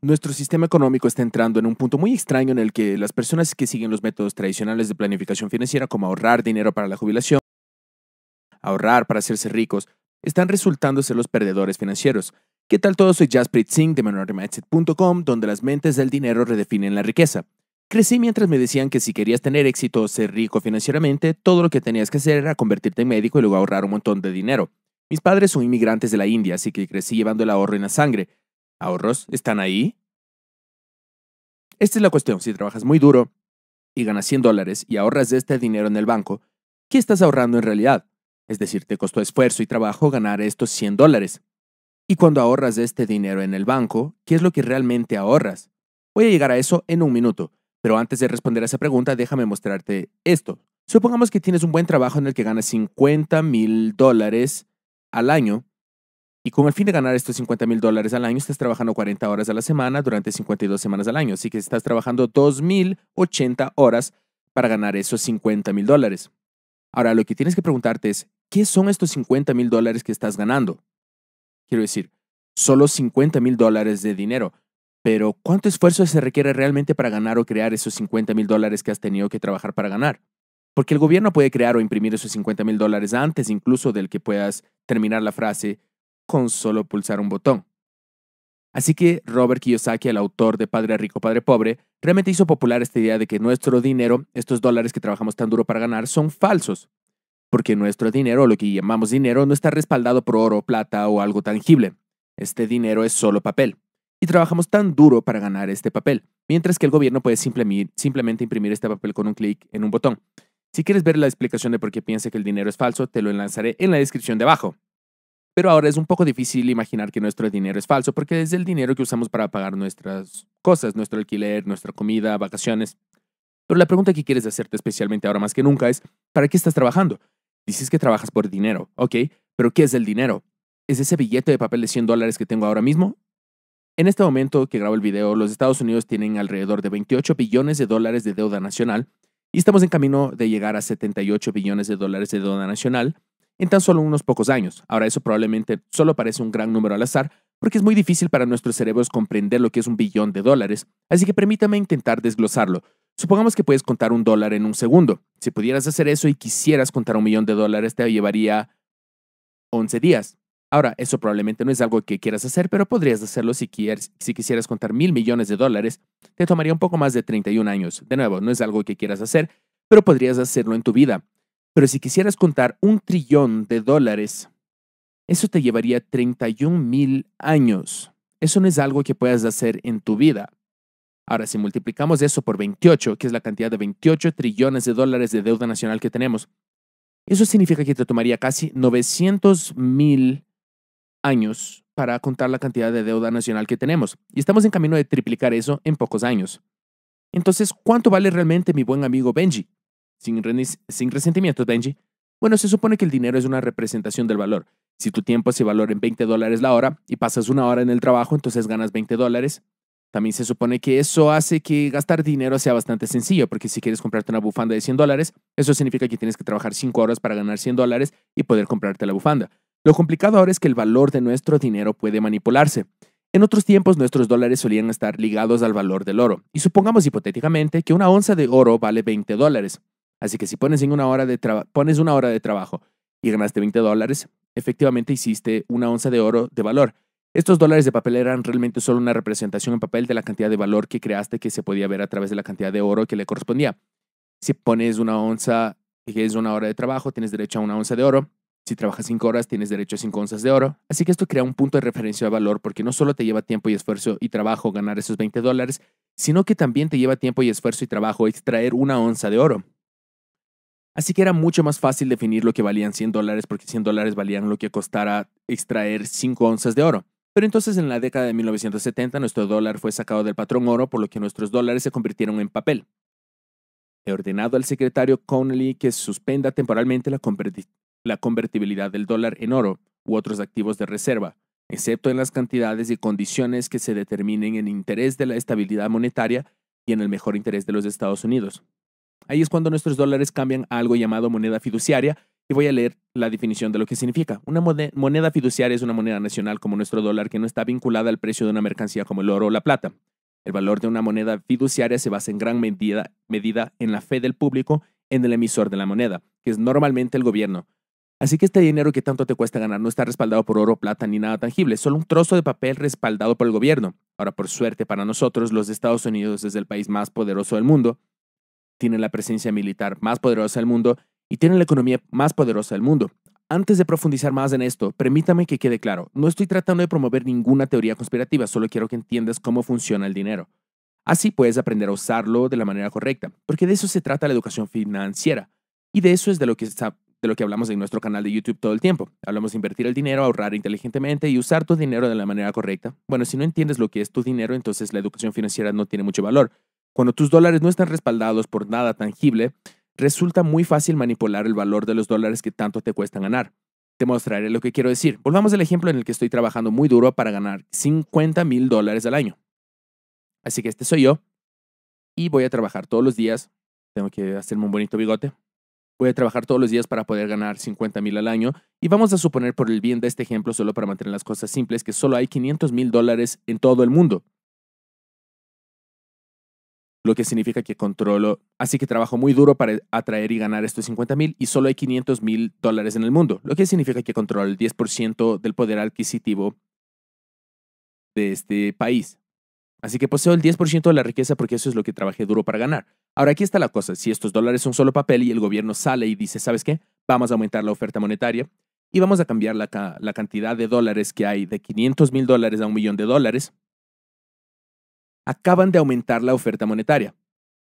Nuestro sistema económico está entrando en un punto muy extraño en el que las personas que siguen los métodos tradicionales de planificación financiera, como ahorrar dinero para la jubilación, ahorrar para hacerse ricos, están resultando ser los perdedores financieros. ¿Qué tal todo? Soy Jasper Singh de MinorityMindset.com, donde las mentes del dinero redefinen la riqueza. Crecí mientras me decían que si querías tener éxito o ser rico financieramente, todo lo que tenías que hacer era convertirte en médico y luego ahorrar un montón de dinero. Mis padres son inmigrantes de la India, así que crecí llevando el ahorro en la sangre ahorros están ahí? Esta es la cuestión. Si trabajas muy duro y ganas 100 dólares y ahorras este dinero en el banco, ¿qué estás ahorrando en realidad? Es decir, te costó esfuerzo y trabajo ganar estos 100 dólares. Y cuando ahorras este dinero en el banco, ¿qué es lo que realmente ahorras? Voy a llegar a eso en un minuto, pero antes de responder a esa pregunta, déjame mostrarte esto. Supongamos que tienes un buen trabajo en el que ganas 50 mil dólares al año y con el fin de ganar estos 50 mil dólares al año, estás trabajando 40 horas a la semana durante 52 semanas al año. Así que estás trabajando 2.080 horas para ganar esos 50 mil dólares. Ahora, lo que tienes que preguntarte es, ¿qué son estos 50 mil dólares que estás ganando? Quiero decir, solo 50 mil dólares de dinero. Pero, ¿cuánto esfuerzo se requiere realmente para ganar o crear esos 50 mil dólares que has tenido que trabajar para ganar? Porque el gobierno puede crear o imprimir esos 50 mil dólares antes incluso del que puedas terminar la frase con solo pulsar un botón. Así que Robert Kiyosaki, el autor de Padre Rico, Padre Pobre, realmente hizo popular esta idea de que nuestro dinero, estos dólares que trabajamos tan duro para ganar, son falsos, porque nuestro dinero, lo que llamamos dinero, no está respaldado por oro, plata o algo tangible. Este dinero es solo papel. Y trabajamos tan duro para ganar este papel, mientras que el gobierno puede simplemente imprimir este papel con un clic en un botón. Si quieres ver la explicación de por qué piensa que el dinero es falso, te lo enlazaré en la descripción de abajo. Pero ahora es un poco difícil imaginar que nuestro dinero es falso, porque es el dinero que usamos para pagar nuestras cosas, nuestro alquiler, nuestra comida, vacaciones. Pero la pregunta que quieres hacerte especialmente ahora más que nunca es, ¿para qué estás trabajando? Dices que trabajas por dinero, ¿ok? Pero ¿qué es el dinero? ¿Es ese billete de papel de 100 dólares que tengo ahora mismo? En este momento que grabo el video, los Estados Unidos tienen alrededor de 28 billones de dólares de deuda nacional y estamos en camino de llegar a 78 billones de dólares de deuda nacional en tan solo unos pocos años. Ahora, eso probablemente solo parece un gran número al azar, porque es muy difícil para nuestros cerebros comprender lo que es un billón de dólares, así que permítame intentar desglosarlo. Supongamos que puedes contar un dólar en un segundo. Si pudieras hacer eso y quisieras contar un millón de dólares, te llevaría 11 días. Ahora, eso probablemente no es algo que quieras hacer, pero podrías hacerlo si, quieres, si quisieras contar mil millones de dólares. Te tomaría un poco más de 31 años. De nuevo, no es algo que quieras hacer, pero podrías hacerlo en tu vida. Pero si quisieras contar un trillón de dólares, eso te llevaría 31 mil años. Eso no es algo que puedas hacer en tu vida. Ahora, si multiplicamos eso por 28, que es la cantidad de 28 trillones de dólares de deuda nacional que tenemos, eso significa que te tomaría casi 900 mil años para contar la cantidad de deuda nacional que tenemos. Y estamos en camino de triplicar eso en pocos años. Entonces, ¿cuánto vale realmente mi buen amigo Benji? Sin, resentimiento, Benji. Bueno, se supone que el dinero es una representación del valor. Si tu tiempo se valora en 20 dólares la hora y pasas una hora en el trabajo, entonces ganas 20 dólares. También se supone que eso hace que gastar dinero sea bastante sencillo, porque si quieres comprarte una bufanda de 100 dólares, eso significa que tienes que trabajar 5 horas para ganar 100 dólares y poder comprarte la bufanda. Lo complicado ahora es que el valor de nuestro dinero puede manipularse. En otros tiempos nuestros dólares solían estar ligados al valor del oro, y supongamos hipotéticamente que una onza de oro vale 20 dólares. Así que si pones, en una, hora de pones una hora de trabajo y ganaste 20 dólares, efectivamente hiciste una onza de oro de valor. Estos dólares de papel eran realmente solo una representación en papel de la cantidad de valor que creaste que se podía ver a través de la cantidad de oro que le correspondía. Si pones una onza, que es una hora de trabajo, tienes derecho a una onza de oro. Si trabajas 5 horas, tienes derecho a 5 onzas de oro. Así que esto crea un punto de referencia de valor porque no solo te lleva tiempo y esfuerzo y trabajo ganar esos 20 dólares, sino que también te lleva tiempo y esfuerzo y trabajo extraer una onza de oro. Así que era mucho más fácil definir lo que valían 100 dólares porque 100 dólares valían lo que costara extraer 5 onzas de oro. Pero entonces en la década de 1970 nuestro dólar fue sacado del patrón oro por lo que nuestros dólares se convirtieron en papel. He ordenado al secretario Connolly que suspenda temporalmente la convertibilidad del dólar en oro u otros activos de reserva, excepto en las cantidades y condiciones que se determinen en interés de la estabilidad monetaria y en el mejor interés de los Estados Unidos. Ahí es cuando nuestros dólares cambian a algo llamado moneda fiduciaria y voy a leer la definición de lo que significa. Una moneda fiduciaria es una moneda nacional como nuestro dólar que no está vinculada al precio de una mercancía como el oro o la plata. El valor de una moneda fiduciaria se basa en gran medida, medida en la fe del público en el emisor de la moneda, que es normalmente el gobierno. Así que este dinero que tanto te cuesta ganar no está respaldado por oro, plata ni nada tangible, solo un trozo de papel respaldado por el gobierno. Ahora, por suerte para nosotros, los Estados Unidos es el país más poderoso del mundo tienen la presencia militar más poderosa del mundo y tienen la economía más poderosa del mundo. Antes de profundizar más en esto, permítame que quede claro, no estoy tratando de promover ninguna teoría conspirativa, solo quiero que entiendas cómo funciona el dinero. Así puedes aprender a usarlo de la manera correcta, porque de eso se trata la educación financiera. Y de eso es de lo que, de lo que hablamos en nuestro canal de YouTube todo el tiempo. Hablamos de invertir el dinero, ahorrar inteligentemente y usar tu dinero de la manera correcta. Bueno, si no entiendes lo que es tu dinero, entonces la educación financiera no tiene mucho valor. Cuando tus dólares no están respaldados por nada tangible, resulta muy fácil manipular el valor de los dólares que tanto te cuestan ganar. Te mostraré lo que quiero decir. Volvamos al ejemplo en el que estoy trabajando muy duro para ganar 50 mil dólares al año. Así que este soy yo y voy a trabajar todos los días. Tengo que hacerme un bonito bigote. Voy a trabajar todos los días para poder ganar 50 mil al año y vamos a suponer por el bien de este ejemplo, solo para mantener las cosas simples, que solo hay 500 mil dólares en todo el mundo lo que significa que controlo. Así que trabajo muy duro para atraer y ganar estos 50 mil y solo hay 500 mil dólares en el mundo, lo que significa que controlo el 10% del poder adquisitivo de este país. Así que poseo el 10% de la riqueza porque eso es lo que trabajé duro para ganar. Ahora aquí está la cosa, si estos dólares son solo papel y el gobierno sale y dice, ¿sabes qué? Vamos a aumentar la oferta monetaria y vamos a cambiar la, la cantidad de dólares que hay de 500 mil dólares a un millón de dólares, acaban de aumentar la oferta monetaria.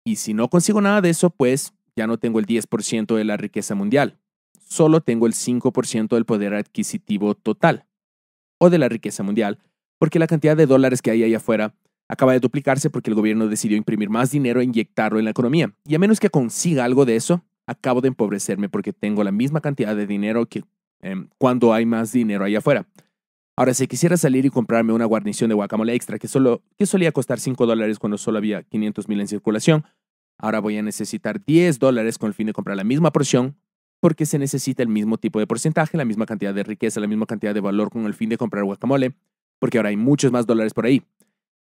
Y si no consigo nada de eso, pues ya no tengo el 10% de la riqueza mundial, solo tengo el 5% del poder adquisitivo total, o de la riqueza mundial, porque la cantidad de dólares que hay ahí afuera acaba de duplicarse porque el gobierno decidió imprimir más dinero e inyectarlo en la economía. Y a menos que consiga algo de eso, acabo de empobrecerme porque tengo la misma cantidad de dinero que em, cuando hay más dinero allá afuera. Ahora, si quisiera salir y comprarme una guarnición de guacamole extra que, solo, que solía costar 5 dólares cuando solo había 500 mil en circulación, ahora voy a necesitar 10 dólares con el fin de comprar la misma porción porque se necesita el mismo tipo de porcentaje, la misma cantidad de riqueza, la misma cantidad de valor con el fin de comprar guacamole, porque ahora hay muchos más dólares por ahí.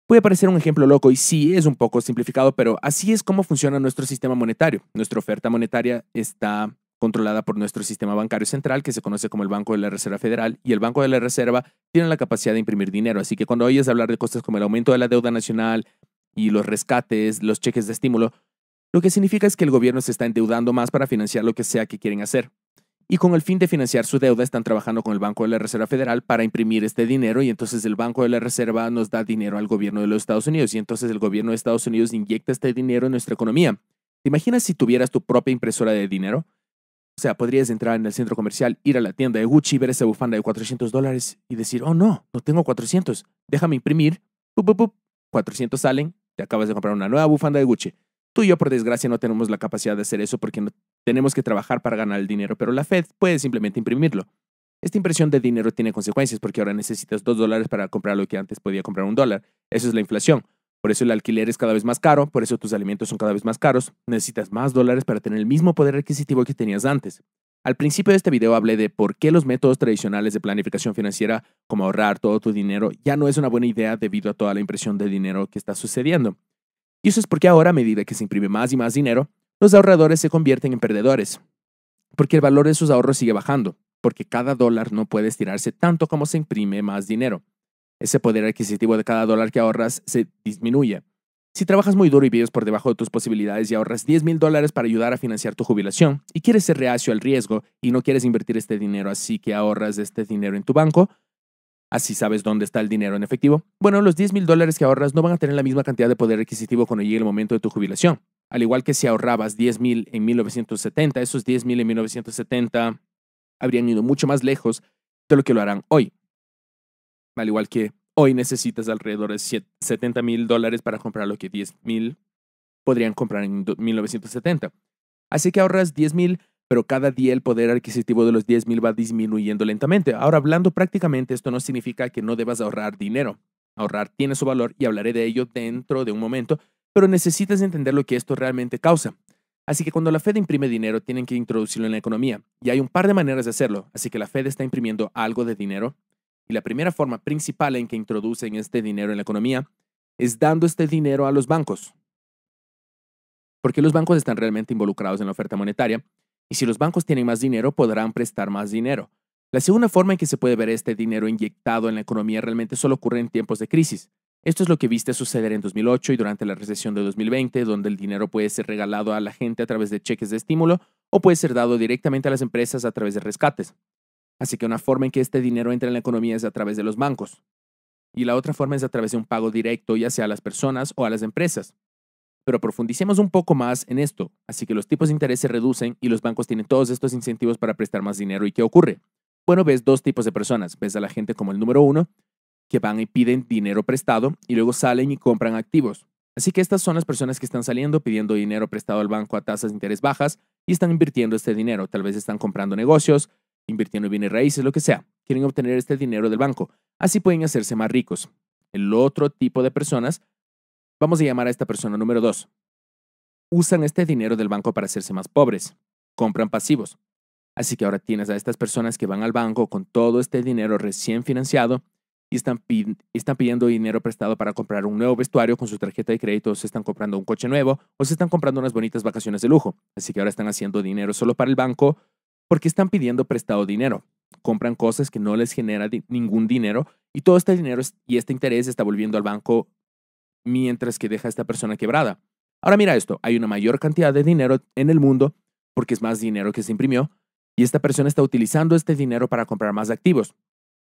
Puede parecer un ejemplo loco y sí es un poco simplificado, pero así es como funciona nuestro sistema monetario. Nuestra oferta monetaria está controlada por nuestro sistema bancario central, que se conoce como el Banco de la Reserva Federal, y el Banco de la Reserva tiene la capacidad de imprimir dinero. Así que cuando oyes hablar de cosas como el aumento de la deuda nacional y los rescates, los cheques de estímulo, lo que significa es que el gobierno se está endeudando más para financiar lo que sea que quieren hacer. Y con el fin de financiar su deuda están trabajando con el Banco de la Reserva Federal para imprimir este dinero y entonces el Banco de la Reserva nos da dinero al gobierno de los Estados Unidos y entonces el gobierno de Estados Unidos inyecta este dinero en nuestra economía. ¿Te imaginas si tuvieras tu propia impresora de dinero? O sea, podrías entrar en el centro comercial, ir a la tienda de Gucci, ver esa bufanda de 400 dólares y decir, oh no, no tengo 400, déjame imprimir. 400 salen, te acabas de comprar una nueva bufanda de Gucci. Tú y yo, por desgracia, no tenemos la capacidad de hacer eso porque no tenemos que trabajar para ganar el dinero, pero la Fed puede simplemente imprimirlo. Esta impresión de dinero tiene consecuencias porque ahora necesitas dos dólares para comprar lo que antes podía comprar un dólar. Eso es la inflación. Por eso el alquiler es cada vez más caro, por eso tus alimentos son cada vez más caros, necesitas más dólares para tener el mismo poder adquisitivo que tenías antes. Al principio de este video hablé de por qué los métodos tradicionales de planificación financiera, como ahorrar todo tu dinero, ya no es una buena idea debido a toda la impresión de dinero que está sucediendo. Y eso es porque ahora, a medida que se imprime más y más dinero, los ahorradores se convierten en perdedores, porque el valor de sus ahorros sigue bajando, porque cada dólar no puede estirarse tanto como se imprime más dinero ese poder adquisitivo de cada dólar que ahorras se disminuye. Si trabajas muy duro y vives por debajo de tus posibilidades y ahorras 10 mil dólares para ayudar a financiar tu jubilación y quieres ser reacio al riesgo y no quieres invertir este dinero así que ahorras este dinero en tu banco, así sabes dónde está el dinero en efectivo, bueno, los 10 mil dólares que ahorras no van a tener la misma cantidad de poder adquisitivo cuando llegue el momento de tu jubilación. Al igual que si ahorrabas 10 mil en 1970, esos 10 mil en 1970 habrían ido mucho más lejos de lo que lo harán hoy. Al igual que hoy necesitas alrededor de 70 mil dólares para comprar lo que 10 mil podrían comprar en 1970. Así que ahorras 10 mil, pero cada día el poder adquisitivo de los 10 mil va disminuyendo lentamente. Ahora, hablando prácticamente, esto no significa que no debas ahorrar dinero. Ahorrar tiene su valor y hablaré de ello dentro de un momento, pero necesitas entender lo que esto realmente causa. Así que cuando la Fed imprime dinero, tienen que introducirlo en la economía. Y hay un par de maneras de hacerlo. Así que la Fed está imprimiendo algo de dinero y la primera forma principal en que introducen este dinero en la economía es dando este dinero a los bancos. Porque los bancos están realmente involucrados en la oferta monetaria y si los bancos tienen más dinero podrán prestar más dinero. La segunda forma en que se puede ver este dinero inyectado en la economía realmente solo ocurre en tiempos de crisis. Esto es lo que viste suceder en 2008 y durante la recesión de 2020, donde el dinero puede ser regalado a la gente a través de cheques de estímulo o puede ser dado directamente a las empresas a través de rescates. Así que una forma en que este dinero entra en la economía es a través de los bancos. Y la otra forma es a través de un pago directo, ya sea a las personas o a las empresas. Pero profundicemos un poco más en esto. Así que los tipos de interés se reducen y los bancos tienen todos estos incentivos para prestar más dinero. ¿Y qué ocurre? Bueno, ves dos tipos de personas. Ves a la gente como el número uno, que van y piden dinero prestado y luego salen y compran activos. Así que estas son las personas que están saliendo pidiendo dinero prestado al banco a tasas de interés bajas y están invirtiendo este dinero. Tal vez están comprando negocios, invirtiendo en bienes raíces, lo que sea. Quieren obtener este dinero del banco. Así pueden hacerse más ricos. El otro tipo de personas, vamos a llamar a esta persona número dos, usan este dinero del banco para hacerse más pobres, compran pasivos. Así que ahora tienes a estas personas que van al banco con todo este dinero recién financiado y están, están pidiendo dinero prestado para comprar un nuevo vestuario con su tarjeta de crédito, o se están comprando un coche nuevo, o se están comprando unas bonitas vacaciones de lujo. Así que ahora están haciendo dinero solo para el banco porque están pidiendo prestado dinero. Compran cosas que no les genera ningún dinero y todo este dinero y este interés está volviendo al banco mientras que deja a esta persona quebrada. Ahora mira esto, hay una mayor cantidad de dinero en el mundo porque es más dinero que se imprimió y esta persona está utilizando este dinero para comprar más activos.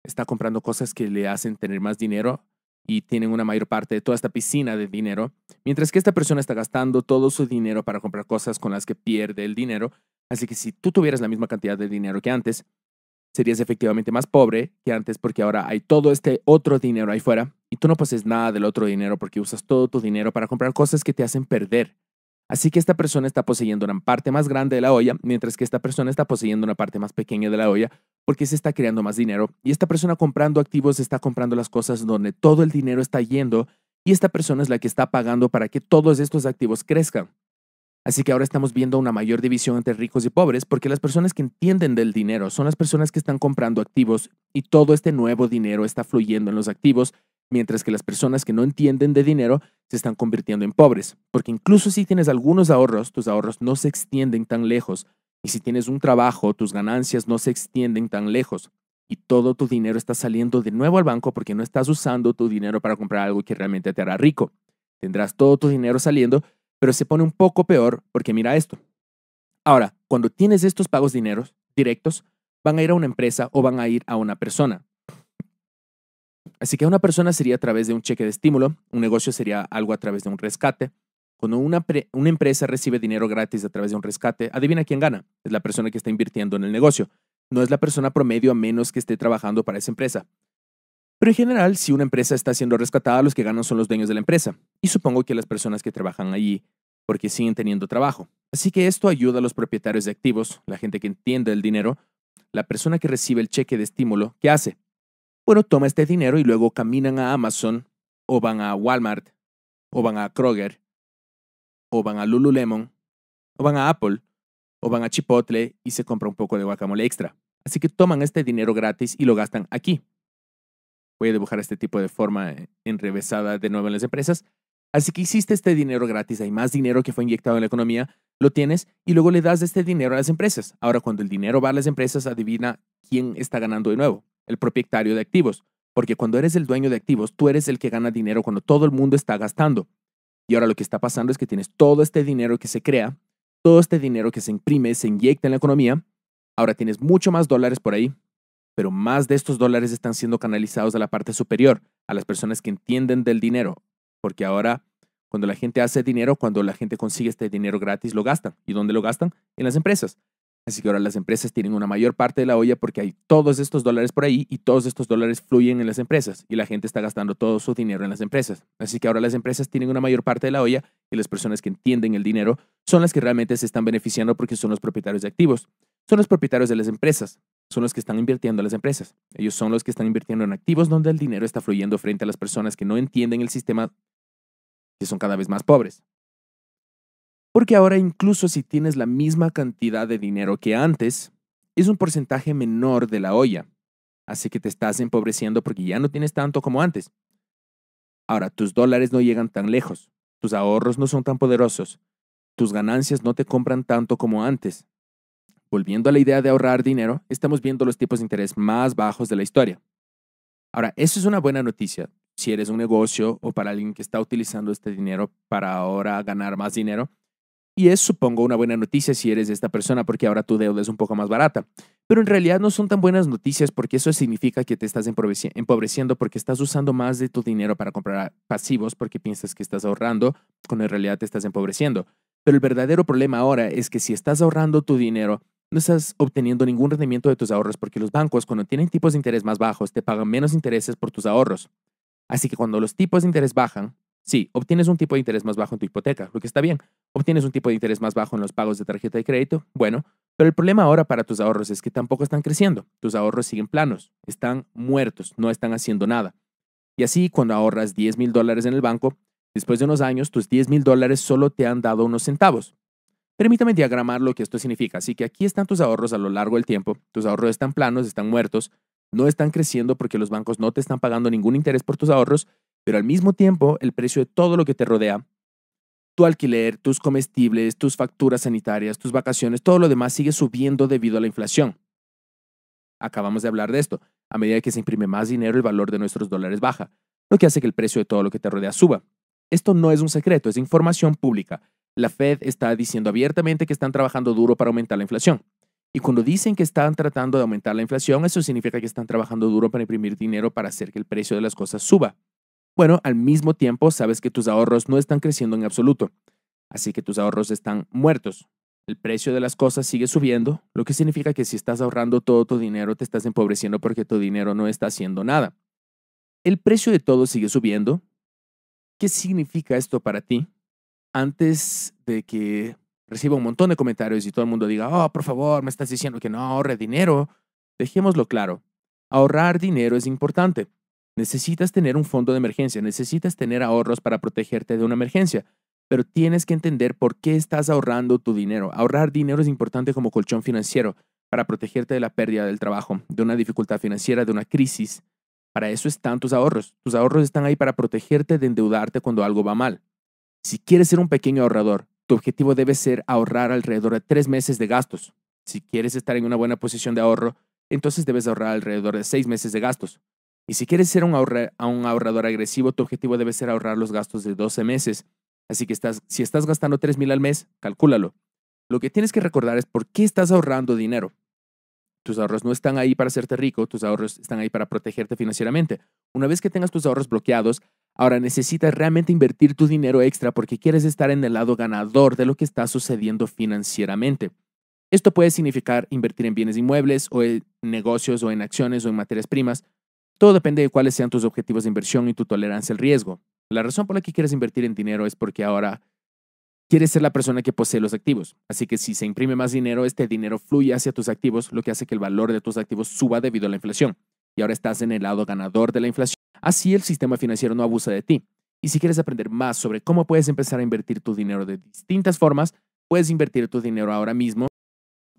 Está comprando cosas que le hacen tener más dinero y tienen una mayor parte de toda esta piscina de dinero, mientras que esta persona está gastando todo su dinero para comprar cosas con las que pierde el dinero Así que si tú tuvieras la misma cantidad de dinero que antes, serías efectivamente más pobre que antes porque ahora hay todo este otro dinero ahí fuera y tú no posees nada del otro dinero porque usas todo tu dinero para comprar cosas que te hacen perder. Así que esta persona está poseyendo una parte más grande de la olla, mientras que esta persona está poseyendo una parte más pequeña de la olla porque se está creando más dinero y esta persona comprando activos está comprando las cosas donde todo el dinero está yendo y esta persona es la que está pagando para que todos estos activos crezcan. Así que ahora estamos viendo una mayor división entre ricos y pobres porque las personas que entienden del dinero son las personas que están comprando activos y todo este nuevo dinero está fluyendo en los activos, mientras que las personas que no entienden de dinero se están convirtiendo en pobres, porque incluso si tienes algunos ahorros, tus ahorros no se extienden tan lejos, y si tienes un trabajo, tus ganancias no se extienden tan lejos, y todo tu dinero está saliendo de nuevo al banco porque no estás usando tu dinero para comprar algo que realmente te hará rico. Tendrás todo tu dinero saliendo pero se pone un poco peor porque mira esto. Ahora, cuando tienes estos pagos directos, van a ir a una empresa o van a ir a una persona. Así que una persona sería a través de un cheque de estímulo, un negocio sería algo a través de un rescate. Cuando una empresa recibe dinero gratis a través de un rescate, adivina quién gana. Es la persona que está invirtiendo en el negocio. No es la persona promedio a menos que esté trabajando para esa empresa. Pero en general, si una empresa está siendo rescatada, los que ganan son los dueños de la empresa, y supongo que las personas que trabajan allí, porque siguen teniendo trabajo. Así que esto ayuda a los propietarios de activos, la gente que entiende el dinero, la persona que recibe el cheque de estímulo, ¿qué hace? Bueno, toma este dinero y luego caminan a Amazon, o van a Walmart, o van a Kroger, o van a Lululemon, o van a Apple, o van a Chipotle y se compra un poco de guacamole extra. Así que toman este dinero gratis y lo gastan aquí, voy a dibujar este tipo de forma eh, enrevesada de nuevo en las empresas. Así que hiciste este dinero gratis, hay más dinero que fue inyectado en la economía, lo tienes y luego le das este dinero a las empresas. Ahora, cuando el dinero va a las empresas, adivina quién está ganando de nuevo, el propietario de activos. Porque cuando eres el dueño de activos, tú eres el que gana dinero cuando todo el mundo está gastando. Y ahora lo que está pasando es que tienes todo este dinero que se crea, todo este dinero que se imprime, se inyecta en la economía. Ahora tienes mucho más dólares por ahí, pero más de estos dólares están siendo canalizados a la parte superior, a las personas que entienden del dinero, porque ahora cuando la gente hace dinero, cuando la gente consigue este dinero gratis, lo gastan. ¿Y dónde lo gastan? En las empresas. Así que ahora las empresas tienen una mayor parte de la olla porque hay todos estos dólares por ahí y todos estos dólares fluyen en las empresas y la gente está gastando todo su dinero en las empresas. Así que ahora las empresas tienen una mayor parte de la olla y las personas que entienden el dinero son las que realmente se están beneficiando porque son los propietarios de activos son los propietarios de las empresas, son los que están invirtiendo en las empresas. Ellos son los que están invirtiendo en activos donde el dinero está fluyendo frente a las personas que no entienden el sistema, que son cada vez más pobres. Porque ahora incluso si tienes la misma cantidad de dinero que antes, es un porcentaje menor de la olla. Así que te estás empobreciendo porque ya no tienes tanto como antes. Ahora, tus dólares no llegan tan lejos, tus ahorros no son tan poderosos, tus ganancias no te compran tanto como antes, volviendo a la idea de ahorrar dinero, estamos viendo los tipos de interés más bajos de la historia. Ahora, eso es una buena noticia si eres un negocio o para alguien que está utilizando este dinero para ahora ganar más dinero. Y es, supongo, una buena noticia si eres esta persona porque ahora tu deuda es un poco más barata. Pero en realidad no son tan buenas noticias porque eso significa que te estás empobreciendo porque estás usando más de tu dinero para comprar pasivos porque piensas que estás ahorrando cuando en realidad te estás empobreciendo. Pero el verdadero problema ahora es que si estás ahorrando tu dinero no estás obteniendo ningún rendimiento de tus ahorros porque los bancos cuando tienen tipos de interés más bajos te pagan menos intereses por tus ahorros. Así que cuando los tipos de interés bajan, sí, obtienes un tipo de interés más bajo en tu hipoteca, lo que está bien. Obtienes un tipo de interés más bajo en los pagos de tarjeta de crédito, bueno, pero el problema ahora para tus ahorros es que tampoco están creciendo. Tus ahorros siguen planos, están muertos, no están haciendo nada. Y así, cuando ahorras 10 mil dólares en el banco, después de unos años, tus 10 mil dólares solo te han dado unos centavos. Permítame diagramar lo que esto significa. Así que aquí están tus ahorros a lo largo del tiempo. Tus ahorros están planos, están muertos, no están creciendo porque los bancos no te están pagando ningún interés por tus ahorros, pero al mismo tiempo el precio de todo lo que te rodea, tu alquiler, tus comestibles, tus facturas sanitarias, tus vacaciones, todo lo demás sigue subiendo debido a la inflación. Acabamos de hablar de esto. A medida que se imprime más dinero, el valor de nuestros dólares baja, lo que hace que el precio de todo lo que te rodea suba. Esto no es un secreto, es información pública la Fed está diciendo abiertamente que están trabajando duro para aumentar la inflación. Y cuando dicen que están tratando de aumentar la inflación, eso significa que están trabajando duro para imprimir dinero para hacer que el precio de las cosas suba. Bueno, al mismo tiempo sabes que tus ahorros no están creciendo en absoluto, así que tus ahorros están muertos. El precio de las cosas sigue subiendo, lo que significa que si estás ahorrando todo tu dinero te estás empobreciendo porque tu dinero no está haciendo nada. El precio de todo sigue subiendo. ¿Qué significa esto para ti? antes de que reciba un montón de comentarios y todo el mundo diga, oh, por favor, me estás diciendo que no ahorre dinero, dejémoslo claro. Ahorrar dinero es importante. Necesitas tener un fondo de emergencia, necesitas tener ahorros para protegerte de una emergencia, pero tienes que entender por qué estás ahorrando tu dinero. Ahorrar dinero es importante como colchón financiero para protegerte de la pérdida del trabajo, de una dificultad financiera, de una crisis. Para eso están tus ahorros. Tus ahorros están ahí para protegerte de endeudarte cuando algo va mal. Si quieres ser un pequeño ahorrador, tu objetivo debe ser ahorrar alrededor de tres meses de gastos. Si quieres estar en una buena posición de ahorro, entonces debes ahorrar alrededor de seis meses de gastos. Y si quieres ser un, ahorrador agresivo, tu objetivo debe ser ahorrar los gastos de 12 meses. Así que si estás gastando 3 mil al mes, calcúlalo. Lo que tienes que recordar es por qué estás ahorrando dinero. Tus ahorros no están ahí para hacerte rico, tus ahorros están ahí para protegerte financieramente. Una vez que tengas tus ahorros bloqueados, Ahora necesitas realmente invertir tu dinero extra porque quieres estar en el lado ganador de lo que está sucediendo financieramente. Esto puede significar invertir en bienes inmuebles o en negocios o en acciones o en materias primas. Todo depende de cuáles sean tus objetivos de inversión y tu tolerancia al riesgo. La razón por la que quieres invertir en dinero es porque ahora quieres ser la persona que posee los activos. Así que si se imprime más dinero, este dinero fluye hacia tus activos, lo que hace que el valor de tus activos suba debido a la inflación. Y ahora estás en el lado ganador de la inflación. Así el sistema financiero no abusa de ti. Y si quieres aprender más sobre cómo puedes empezar a invertir tu dinero de distintas formas, puedes invertir tu dinero ahora mismo.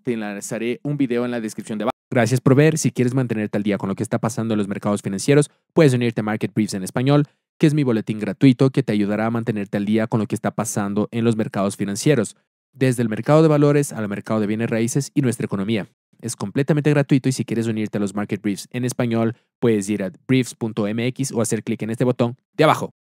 Te enlazaré un video en la descripción de abajo. Gracias por ver. Si quieres mantenerte al día con lo que está pasando en los mercados financieros, puedes unirte a Market Briefs en español, que es mi boletín gratuito que te ayudará a mantenerte al día con lo que está pasando en los mercados financieros, desde el mercado de valores al mercado de bienes raíces y nuestra economía. Es completamente gratuito y si quieres unirte a los Market Briefs en español, puedes ir a briefs.mx o hacer clic en este botón de abajo.